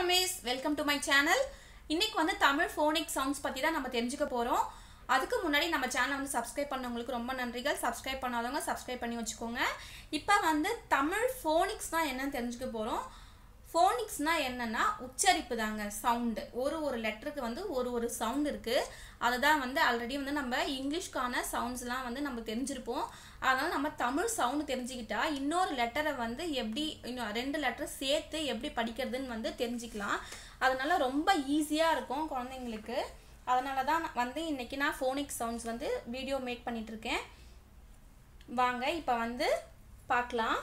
Amaze welcome to my channel இன்னைக்கு வந்து Tamil phonic sounds பற்றி தான் நம்ம தெரிஞ்சுக்க போகிறோம் அதுக்கு முன்னாடி நம்ம சேனல் வந்து சப்ஸ்கிரைப் பண்ணவங்களுக்கு ரொம்ப நன்றிகள் சப்ஸ்கிரைப் பண்ணாதவங்க சப்ஸ்கிரைப் பண்ணி வச்சுக்கோங்க இப்போ வந்து தமிழ் ஃபோனிக்ஸ் தான் என்னன்னு தெரிஞ்சுக்க போகிறோம் ஃபோனிக்ஸ்னால் என்னென்னா உச்சரிப்பு தாங்க சவுண்டு ஒரு ஒரு லெட்டருக்கு வந்து ஒரு ஒரு சவுண்ட் இருக்குது அதை தான் வந்து ஆல்ரெடி வந்து நம்ம இங்கிலீஷ்க்கான சவுண்ட்ஸ்லாம் வந்து நம்ம தெரிஞ்சிருப்போம் அதனால் நம்ம தமிழ் சவுண்டு தெரிஞ்சுக்கிட்டால் இன்னொரு லெட்டரை வந்து எப்படி இன்னும் ரெண்டு லெட்டரை சேர்த்து எப்படி படிக்கிறதுன்னு வந்து தெரிஞ்சுக்கலாம் அதனால் ரொம்ப ஈஸியாக இருக்கும் குழந்தைங்களுக்கு அதனால தான் வந்து இன்றைக்கி நான் ஃபோனிக்ஸ் சவுண்ட்ஸ் வந்து வீடியோ மேக் பண்ணிகிட்ருக்கேன் வாங்க இப்போ வந்து பார்க்கலாம்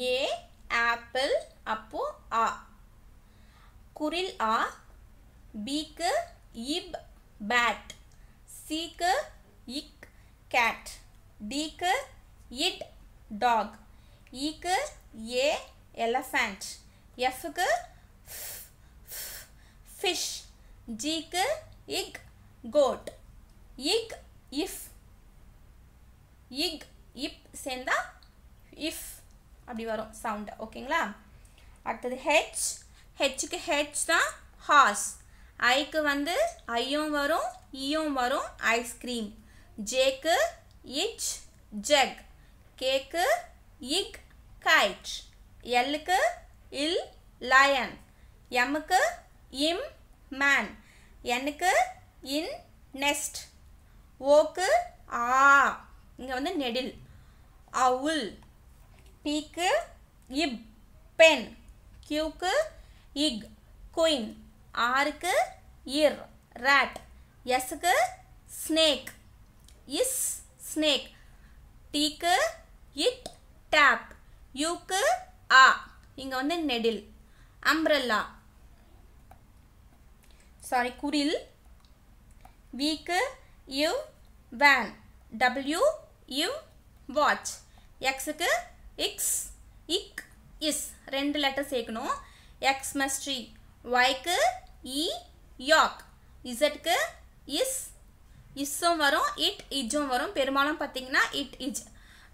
ஏ குரில் ஆ பிக்கு இப் பேட் சிக்கு இக் கேட் டிக்கு இட் டாக் இக்கு ஏ எலஃபண்ட் எஃப்க்கு ஃபிஷ் ஜிக்கு இக் கோட் இக் இஃப் இக் இப் சேர்ந்தா இஃப் அப்படி வரும் சவுண்ட் ஓகேங்களா அடுத்தது ஹெச் ஹெச்சுக்கு ஹெச் தான் ஹார்ஸ் ஐக்கு வந்து ஐயும் வரும் ஈயும் வரும் ஐஸ்கிரீம் ஜேக்கு இச் ஜெக் கேக்கு இக் கைட் எல்லுக்கு இல் லயன் எம்முக்கு இம் மேன் எனக்கு இன் நெஸ்ட் ஓக்கு ஆ இங்கே வந்து நெடில் அவுல் பீக்கு இப் பென் கியூக்கு இக் குயின் ஆருக்கு இர் ரேட் எஸ்க்கு ஸ்னேக் இஸ் ஸ்னேக் டீக்கு இட் டேப் யூக்கு ஆ இங்கே வந்து நெடில் அம்ப்ரல்லா சாரி குரில் வீக்கு இவ் வேன் டபிள்யூ இவ் வாட்ச் எக்ஸுக்கு இக்ஸ் இக் இஸ் ரெண்டு லெட்டர் சேர்க்கணும் எக்ஸ்மஸ் ட்ரீ ஒய்க்கு இ யாக் இசட்க்கு இஸ் இஸ்ஸும் வரும் இட் இஜும் வரும் பெரும்பாலும் பார்த்தீங்கன்னா இட் இஜ்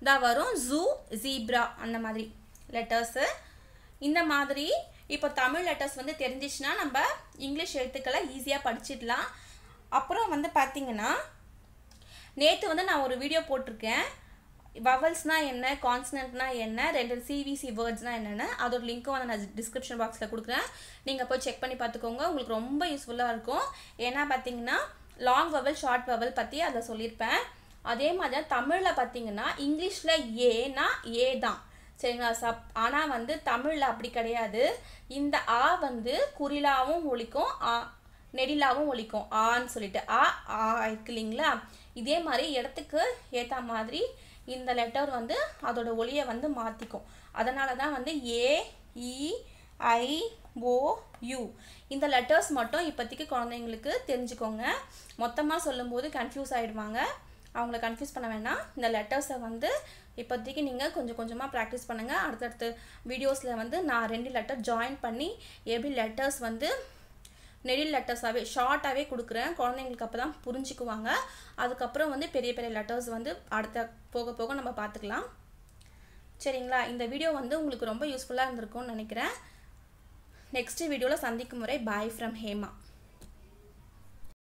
தான் வரும் ஜூ ஜீப்ரா அந்த மாதிரி Letters இந்த மாதிரி இப்போ தமிழ் லெட்டர்ஸ் வந்து தெரிஞ்சிச்சுன்னா நம்ம இங்கிலீஷ் எழுத்துக்களை ஈஸியாக படிச்சிடலாம் அப்புறம் வந்து பார்த்தீங்கன்னா நேற்று வந்து நான் ஒரு வீடியோ போட்டிருக்கேன் வவல்ஸ்னால் என்ன கான்ஸ்னண்ட்னா என்ன ரெண்டு சிவிசி வேர்ட்ஸ்னால் என்னென்ன அதோட லிங்க்கும் வந்து நான் டிஸ்கிரிப்ஷன் பாக்ஸில் கொடுக்குறேன் நீங்கள் போய் செக் பண்ணி பார்த்துக்கோங்க உங்களுக்கு ரொம்ப யூஸ்ஃபுல்லாக இருக்கும் ஏன்னா பார்த்தீங்கன்னா லாங் வவல் ஷார்ட் வவல் பற்றி அதை சொல்லியிருப்பேன் அதே மாதிரி தான் தமிழில் பார்த்தீங்கன்னா இங்கிலீஷில் ஏனா ஏ தான் சரிங்களா சப் ஆனால் வந்து தமிழில் அப்படி கிடையாது இந்த ஆ வந்து குறிலாவும் ஒழிக்கும் ஆ நெடிலாவும் ஒழிக்கும் ஆன்னு சொல்லிட்டு ஆ ஆ இருக்கு இல்லைங்களா இதே மாதிரி இடத்துக்கு ஏற்ற மாதிரி இந்த லெட்டர் வந்து அதோட ஒளியை வந்து மாற்றிக்கும் அதனால தான் வந்து ஏஇஐஓயு e, இந்த லெட்டர்ஸ் மட்டும் இப்போதைக்கு குழந்தைங்களுக்கு தெரிஞ்சுக்கோங்க மொத்தமாக சொல்லும்போது கன்ஃபியூஸ் ஆகிடுவாங்க அவங்கள கன்ஃபியூஸ் பண்ண வேணாம் இந்த லெட்டர்ஸை வந்து இப்போதைக்கு நீங்கள் கொஞ்சம் கொஞ்சமாக ப்ராக்டிஸ் பண்ணுங்கள் அடுத்தடுத்து வீடியோஸில் வந்து நான் ரெண்டு லெட்டர் ஜாயின் பண்ணி எப்படி லெட்டர்ஸ் வந்து நெடில் லெட்டர்ஸாகவே ஷார்ட்டாகவே கொடுக்குறேன் குழந்தைங்களுக்கு அப்போ தான் புரிஞ்சுக்குவாங்க அதுக்கப்புறம் வந்து பெரிய பெரிய லெட்டர்ஸ் வந்து அடுத்த போக போக நம்ம பார்த்துக்கலாம் சரிங்களா இந்த வீடியோ வந்து உங்களுக்கு ரொம்ப யூஸ்ஃபுல்லாக இருந்திருக்கும்னு நினைக்கிறேன் நெக்ஸ்ட் வீடியோவில் சந்திக்கும் முறை பாய் ஃப்ரம் ஹேமா